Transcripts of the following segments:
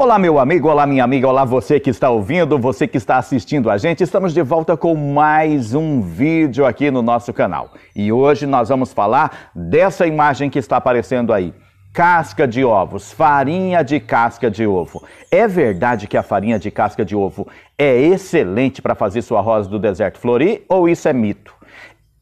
Olá, meu amigo, olá, minha amiga, olá, você que está ouvindo, você que está assistindo a gente. Estamos de volta com mais um vídeo aqui no nosso canal. E hoje nós vamos falar dessa imagem que está aparecendo aí. Casca de ovos, farinha de casca de ovo. É verdade que a farinha de casca de ovo é excelente para fazer sua rosa do deserto florir ou isso é mito?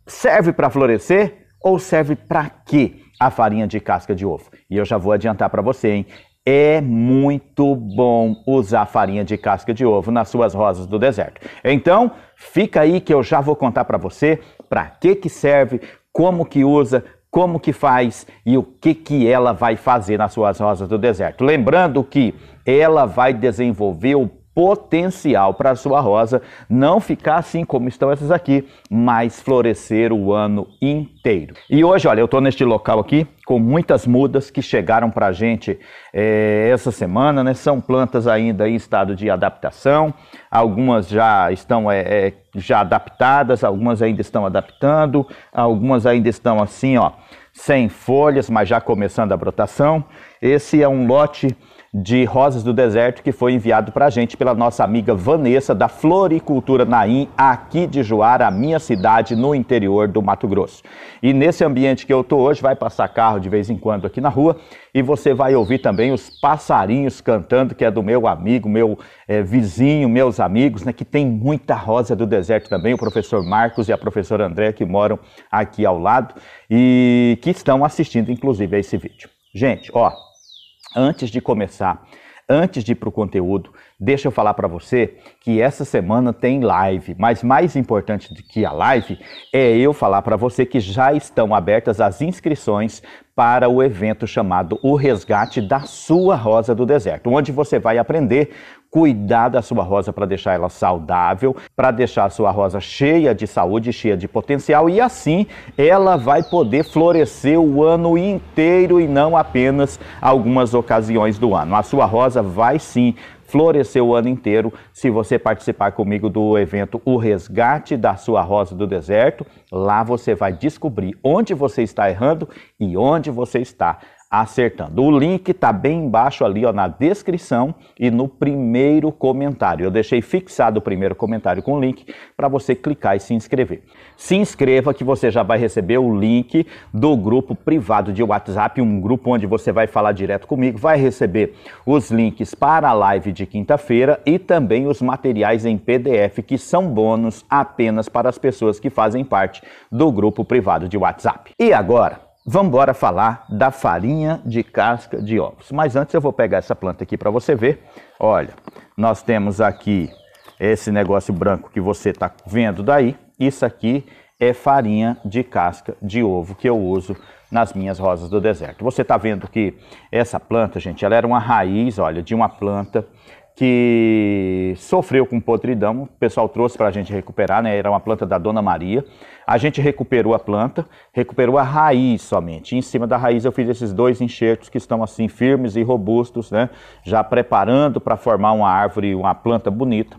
Serve para florescer ou serve para quê? a farinha de casca de ovo. E eu já vou adiantar para você, hein? É muito bom usar farinha de casca de ovo nas suas rosas do deserto. Então, fica aí que eu já vou contar para você para que que serve, como que usa, como que faz e o que que ela vai fazer nas suas rosas do deserto. Lembrando que ela vai desenvolver o potencial para a sua rosa não ficar assim como estão essas aqui, mas florescer o ano inteiro. E hoje, olha, eu estou neste local aqui com muitas mudas que chegaram para a gente é, essa semana, né? São plantas ainda em estado de adaptação, algumas já estão é, é, já adaptadas, algumas ainda estão adaptando, algumas ainda estão assim, ó, sem folhas, mas já começando a brotação. Esse é um lote de Rosas do Deserto que foi enviado para a gente pela nossa amiga Vanessa da Floricultura Naim, aqui de Juara, a minha cidade no interior do Mato Grosso. E nesse ambiente que eu tô hoje, vai passar carro de vez em quando aqui na rua e você vai ouvir também os passarinhos cantando, que é do meu amigo, meu é, vizinho, meus amigos, né, que tem muita rosa do deserto também, o professor Marcos e a professora Andréa, que moram aqui ao lado e que estão assistindo inclusive a esse vídeo. Gente, ó, Antes de começar, antes de ir para o conteúdo, deixa eu falar para você que essa semana tem live, mas mais importante do que a live é eu falar para você que já estão abertas as inscrições para o evento chamado O Resgate da Sua Rosa do Deserto, onde você vai aprender cuidar da sua rosa para deixar ela saudável, para deixar a sua rosa cheia de saúde, cheia de potencial e assim ela vai poder florescer o ano inteiro e não apenas algumas ocasiões do ano. A sua rosa vai sim florescer o ano inteiro se você participar comigo do evento O Resgate da Sua Rosa do Deserto. Lá você vai descobrir onde você está errando e onde você está acertando. O link está bem embaixo ali ó, na descrição e no primeiro comentário. Eu deixei fixado o primeiro comentário com o link para você clicar e se inscrever. Se inscreva que você já vai receber o link do grupo privado de WhatsApp, um grupo onde você vai falar direto comigo, vai receber os links para a live de quinta-feira e também os materiais em PDF que são bônus apenas para as pessoas que fazem parte do grupo privado de WhatsApp. E agora? Vamos agora falar da farinha de casca de ovos. Mas antes eu vou pegar essa planta aqui para você ver. Olha, nós temos aqui esse negócio branco que você está vendo daí. Isso aqui é farinha de casca de ovo que eu uso nas minhas rosas do deserto. Você está vendo que essa planta, gente, ela era uma raiz, olha, de uma planta que sofreu com podridão, o pessoal trouxe para a gente recuperar, né? Era uma planta da Dona Maria. A gente recuperou a planta, recuperou a raiz somente. em cima da raiz eu fiz esses dois enxertos que estão assim firmes e robustos, né? Já preparando para formar uma árvore, uma planta bonita.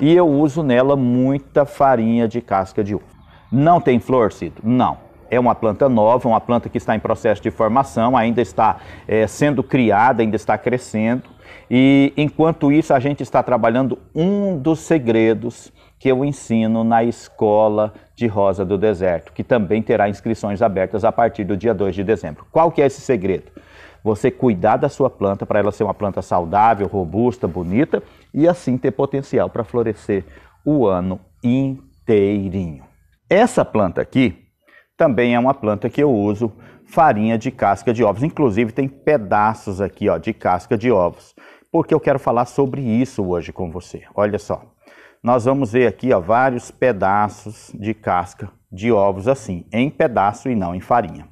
E eu uso nela muita farinha de casca de uva. Não tem flor, Cito? Não é uma planta nova, uma planta que está em processo de formação, ainda está é, sendo criada, ainda está crescendo. E enquanto isso, a gente está trabalhando um dos segredos que eu ensino na escola de Rosa do Deserto, que também terá inscrições abertas a partir do dia 2 de dezembro. Qual que é esse segredo? Você cuidar da sua planta para ela ser uma planta saudável, robusta, bonita e assim ter potencial para florescer o ano inteirinho. Essa planta aqui também é uma planta que eu uso farinha de casca de ovos. Inclusive tem pedaços aqui ó, de casca de ovos, porque eu quero falar sobre isso hoje com você. Olha só, nós vamos ver aqui ó, vários pedaços de casca de ovos assim, em pedaço e não em farinha.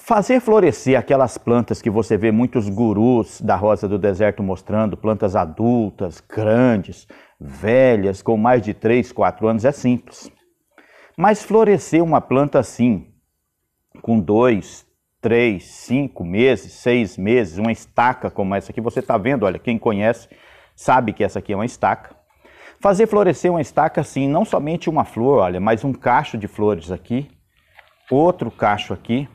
Fazer florescer aquelas plantas que você vê muitos gurus da rosa do deserto mostrando, plantas adultas, grandes, velhas, com mais de 3, 4 anos, é simples. Mas florescer uma planta assim, com dois, três, cinco meses, seis meses, uma estaca como essa aqui, você está vendo, olha, quem conhece sabe que essa aqui é uma estaca. Fazer florescer uma estaca assim, não somente uma flor, olha, mas um cacho de flores aqui, outro cacho aqui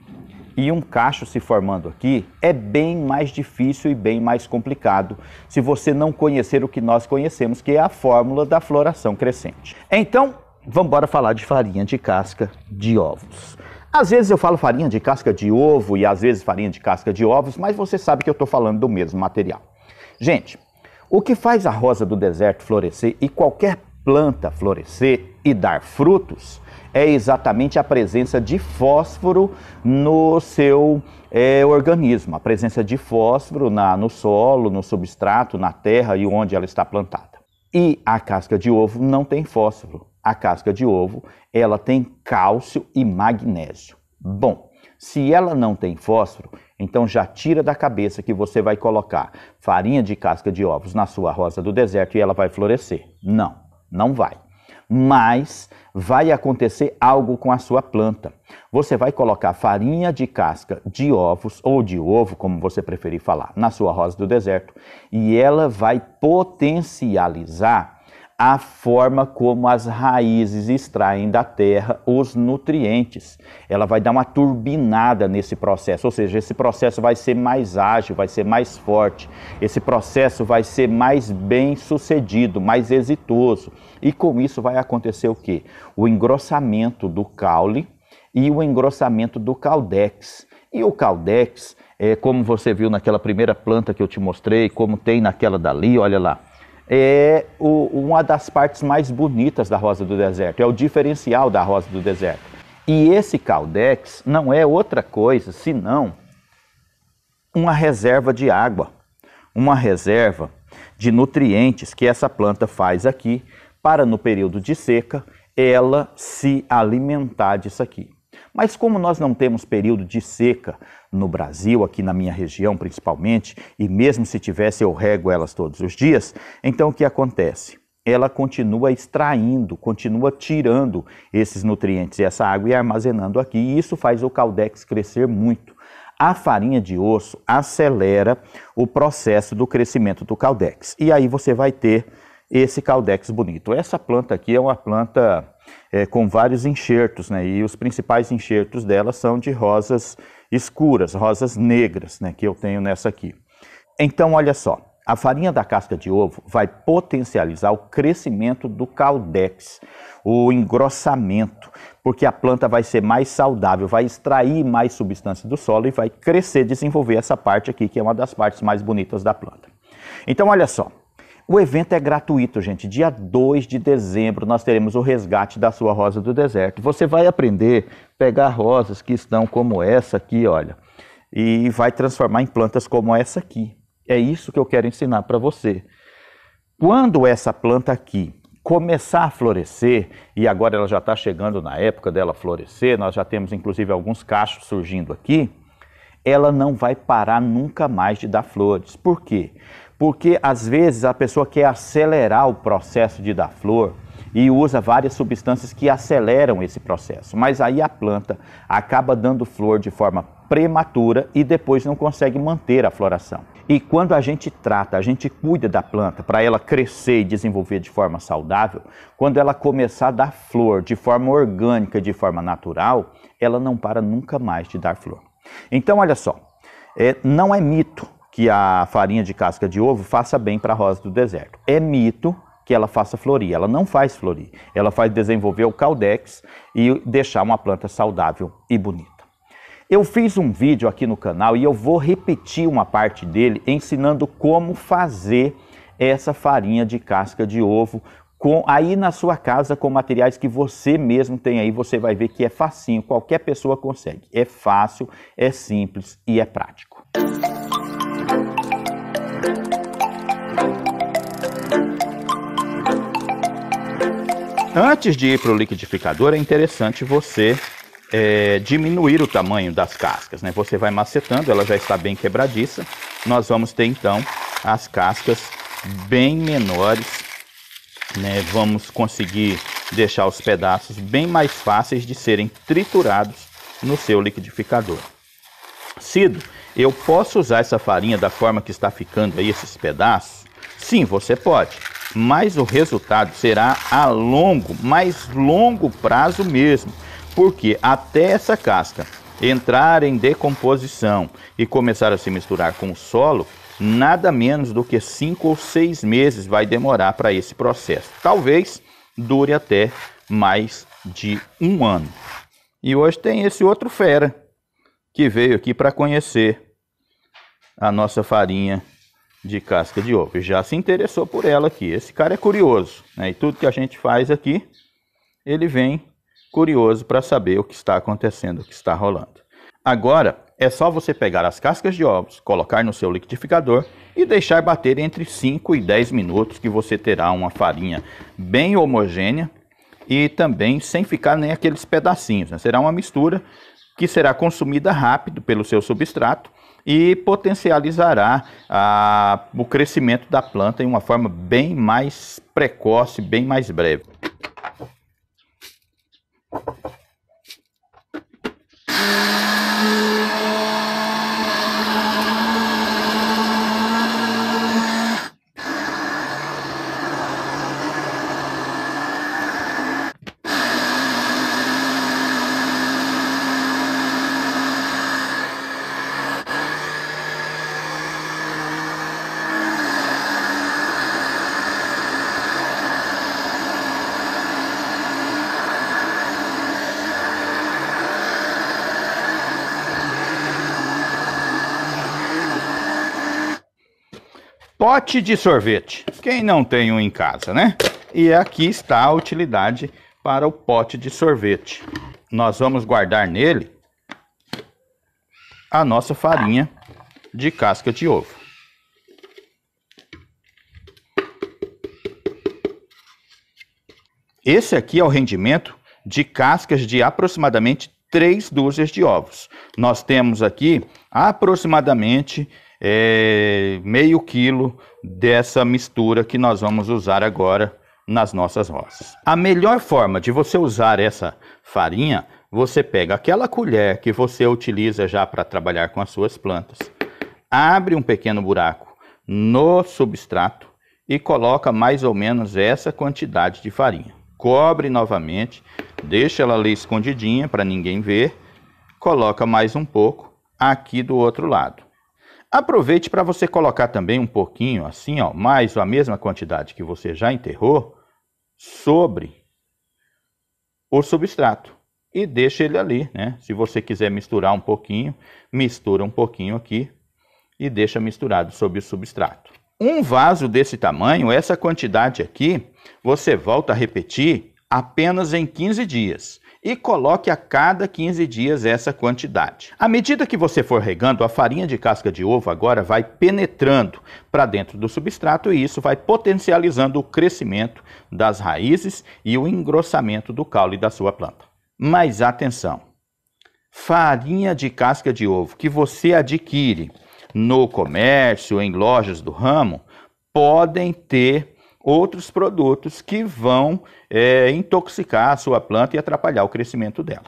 e um cacho se formando aqui, é bem mais difícil e bem mais complicado se você não conhecer o que nós conhecemos, que é a fórmula da floração crescente. Então, vamos embora falar de farinha de casca de ovos. Às vezes eu falo farinha de casca de ovo e às vezes farinha de casca de ovos, mas você sabe que eu estou falando do mesmo material. Gente, o que faz a rosa do deserto florescer e qualquer planta florescer e dar frutos é exatamente a presença de fósforo no seu é, organismo, a presença de fósforo na, no solo, no substrato, na terra e onde ela está plantada. E a casca de ovo não tem fósforo a casca de ovo, ela tem cálcio e magnésio. Bom, se ela não tem fósforo, então já tira da cabeça que você vai colocar farinha de casca de ovos na sua rosa do deserto e ela vai florescer. Não, não vai. Mas vai acontecer algo com a sua planta. Você vai colocar farinha de casca de ovos ou de ovo, como você preferir falar, na sua rosa do deserto e ela vai potencializar a forma como as raízes extraem da terra os nutrientes. Ela vai dar uma turbinada nesse processo, ou seja, esse processo vai ser mais ágil, vai ser mais forte, esse processo vai ser mais bem sucedido, mais exitoso. E com isso vai acontecer o quê? O engrossamento do caule e o engrossamento do caldex. E o caldex, é, como você viu naquela primeira planta que eu te mostrei, como tem naquela dali, olha lá é o, uma das partes mais bonitas da Rosa do Deserto, é o diferencial da Rosa do Deserto. E esse caldex não é outra coisa senão uma reserva de água, uma reserva de nutrientes que essa planta faz aqui para no período de seca ela se alimentar disso aqui. Mas como nós não temos período de seca, no Brasil, aqui na minha região principalmente, e mesmo se tivesse, eu rego elas todos os dias, então o que acontece? Ela continua extraindo, continua tirando esses nutrientes e essa água e armazenando aqui, e isso faz o Caldex crescer muito. A farinha de osso acelera o processo do crescimento do Caldex, e aí você vai ter esse caldex bonito. Essa planta aqui é uma planta é, com vários enxertos, né? E os principais enxertos dela são de rosas escuras, rosas negras, né? Que eu tenho nessa aqui. Então, olha só. A farinha da casca de ovo vai potencializar o crescimento do caldex, o engrossamento, porque a planta vai ser mais saudável, vai extrair mais substância do solo e vai crescer, desenvolver essa parte aqui, que é uma das partes mais bonitas da planta. Então, olha só, o evento é gratuito, gente. Dia 2 de dezembro nós teremos o resgate da sua rosa do deserto. Você vai aprender a pegar rosas que estão como essa aqui, olha, e vai transformar em plantas como essa aqui. É isso que eu quero ensinar para você. Quando essa planta aqui começar a florescer, e agora ela já está chegando na época dela florescer, nós já temos inclusive alguns cachos surgindo aqui, ela não vai parar nunca mais de dar flores. Por quê? porque às vezes a pessoa quer acelerar o processo de dar flor e usa várias substâncias que aceleram esse processo. Mas aí a planta acaba dando flor de forma prematura e depois não consegue manter a floração. E quando a gente trata, a gente cuida da planta para ela crescer e desenvolver de forma saudável, quando ela começar a dar flor de forma orgânica, de forma natural, ela não para nunca mais de dar flor. Então, olha só, é, não é mito que a farinha de casca de ovo faça bem para a rosa do deserto. É mito que ela faça florir, ela não faz florir. Ela faz desenvolver o caldex e deixar uma planta saudável e bonita. Eu fiz um vídeo aqui no canal e eu vou repetir uma parte dele ensinando como fazer essa farinha de casca de ovo com aí na sua casa com materiais que você mesmo tem aí, você vai ver que é facinho, qualquer pessoa consegue. É fácil, é simples e é prático. Antes de ir para o liquidificador, é interessante você é, diminuir o tamanho das cascas. Né? Você vai macetando, ela já está bem quebradiça. Nós vamos ter então as cascas bem menores. Né? Vamos conseguir deixar os pedaços bem mais fáceis de serem triturados no seu liquidificador. Cido, eu posso usar essa farinha da forma que está ficando aí esses pedaços? Sim, você pode mas o resultado será a longo, mais longo prazo mesmo, porque até essa casca entrar em decomposição e começar a se misturar com o solo, nada menos do que cinco ou seis meses vai demorar para esse processo. Talvez dure até mais de um ano. E hoje tem esse outro fera que veio aqui para conhecer a nossa farinha de casca de ovo. Já se interessou por ela aqui. Esse cara é curioso, né? E tudo que a gente faz aqui, ele vem curioso para saber o que está acontecendo, o que está rolando. Agora é só você pegar as cascas de ovos, colocar no seu liquidificador e deixar bater entre 5 e 10 minutos que você terá uma farinha bem homogênea e também sem ficar nem aqueles pedacinhos. Né? Será uma mistura que será consumida rápido pelo seu substrato e potencializará a, ah, o crescimento da planta em uma forma bem mais precoce, bem mais breve. pote de sorvete. Quem não tem um em casa, né? E aqui está a utilidade para o pote de sorvete. Nós vamos guardar nele a nossa farinha de casca de ovo. Esse aqui é o rendimento de cascas de aproximadamente três dúzias de ovos. Nós temos aqui aproximadamente é, meio quilo dessa mistura que nós vamos usar agora nas nossas roças. A melhor forma de você usar essa farinha, você pega aquela colher que você utiliza já para trabalhar com as suas plantas, abre um pequeno buraco no substrato e coloca mais ou menos essa quantidade de farinha. Cobre novamente, deixa ela ali escondidinha para ninguém ver, coloca mais um pouco aqui do outro lado. Aproveite para você colocar também um pouquinho, assim, ó, mais a mesma quantidade que você já enterrou, sobre o substrato. E deixa ele ali, né? Se você quiser misturar um pouquinho, mistura um pouquinho aqui e deixa misturado sobre o substrato. Um vaso desse tamanho, essa quantidade aqui, você volta a repetir apenas em 15 dias e coloque a cada 15 dias essa quantidade. À medida que você for regando, a farinha de casca de ovo agora vai penetrando para dentro do substrato e isso vai potencializando o crescimento das raízes e o engrossamento do caule da sua planta. Mas atenção! farinha de casca de ovo que você adquire no comércio, em lojas do ramo, podem ter outros produtos que vão é, intoxicar a sua planta e atrapalhar o crescimento dela.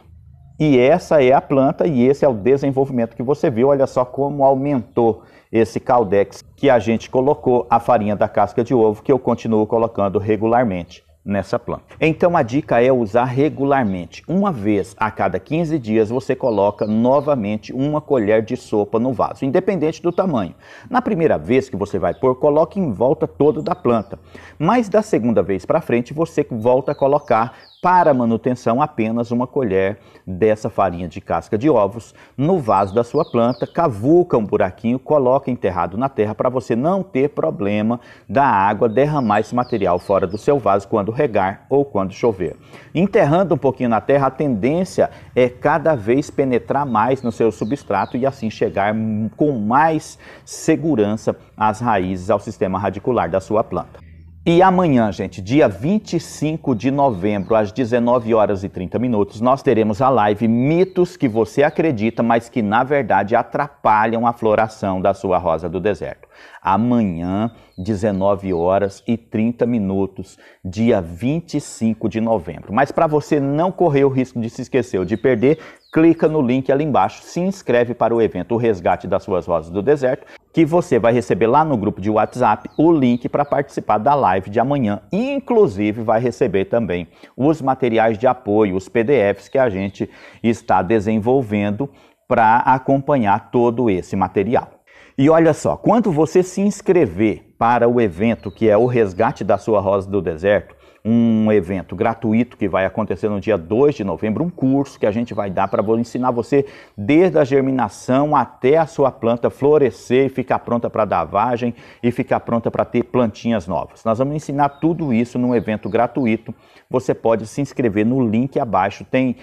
E essa é a planta e esse é o desenvolvimento que você viu. Olha só como aumentou esse caldex que a gente colocou a farinha da casca de ovo que eu continuo colocando regularmente nessa planta. Então a dica é usar regularmente. Uma vez a cada 15 dias você coloca novamente uma colher de sopa no vaso, independente do tamanho. Na primeira vez que você vai pôr, coloque em volta toda da planta. Mas da segunda vez para frente você volta a colocar para manutenção apenas uma colher dessa farinha de casca de ovos no vaso da sua planta, cavuca um buraquinho, coloca enterrado na terra para você não ter problema da água derramar esse material fora do seu vaso quando regar ou quando chover. Enterrando um pouquinho na terra, a tendência é cada vez penetrar mais no seu substrato e assim chegar com mais segurança às raízes ao sistema radicular da sua planta. E amanhã, gente, dia 25 de novembro, às 19 horas e 30 minutos, nós teremos a live Mitos que você acredita, mas que na verdade atrapalham a floração da sua rosa do deserto. Amanhã, 19 horas e 30 minutos, dia 25 de novembro. Mas para você não correr o risco de se esquecer ou de perder, clica no link ali embaixo, se inscreve para o evento O Resgate das Suas Rosas do Deserto que você vai receber lá no grupo de WhatsApp o link para participar da live de amanhã. Inclusive, vai receber também os materiais de apoio, os PDFs que a gente está desenvolvendo para acompanhar todo esse material. E olha só, quando você se inscrever para o evento que é o resgate da sua rosa do deserto, um evento gratuito que vai acontecer no dia 2 de novembro, um curso que a gente vai dar para ensinar você desde a germinação até a sua planta florescer e ficar pronta para vagem e ficar pronta para ter plantinhas novas. Nós vamos ensinar tudo isso num evento gratuito. Você pode se inscrever no link abaixo, tem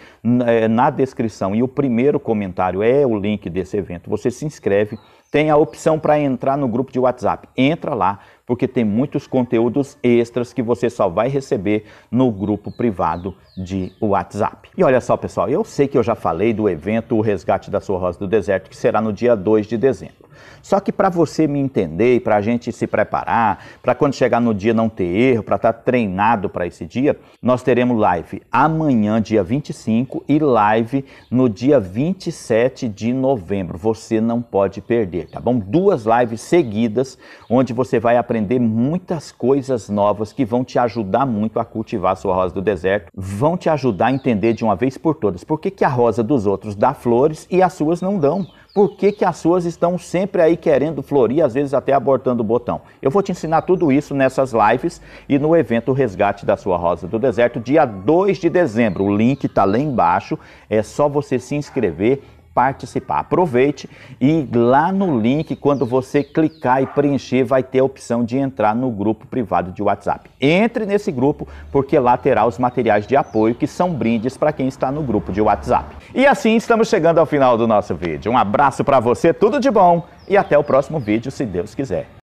eh, na descrição e o primeiro comentário é o link desse evento. Você se inscreve, tem a opção para entrar no grupo de WhatsApp. Entra lá, porque tem muitos conteúdos extras que você só vai receber no grupo privado de WhatsApp. E olha só, pessoal, eu sei que eu já falei do evento O Resgate da Sua Rosa do Deserto, que será no dia 2 de dezembro. Só que para você me entender e para a gente se preparar, para quando chegar no dia não ter erro, para estar tá treinado para esse dia, nós teremos live amanhã, dia 25, e live no dia 27 de novembro. Você não pode perder, tá bom? Duas lives seguidas, onde você vai aprender muitas coisas novas que vão te ajudar muito a cultivar a sua rosa do deserto, vão te ajudar a entender de uma vez por todas por que, que a rosa dos outros dá flores e as suas não dão. Por que, que as suas estão sempre aí querendo florir, às vezes até abortando o botão? Eu vou te ensinar tudo isso nessas lives e no evento Resgate da Sua Rosa do Deserto, dia 2 de dezembro. O link está lá embaixo, é só você se inscrever participar. Aproveite e lá no link, quando você clicar e preencher, vai ter a opção de entrar no grupo privado de WhatsApp. Entre nesse grupo, porque lá terá os materiais de apoio que são brindes para quem está no grupo de WhatsApp. E assim estamos chegando ao final do nosso vídeo. Um abraço para você, tudo de bom e até o próximo vídeo, se Deus quiser.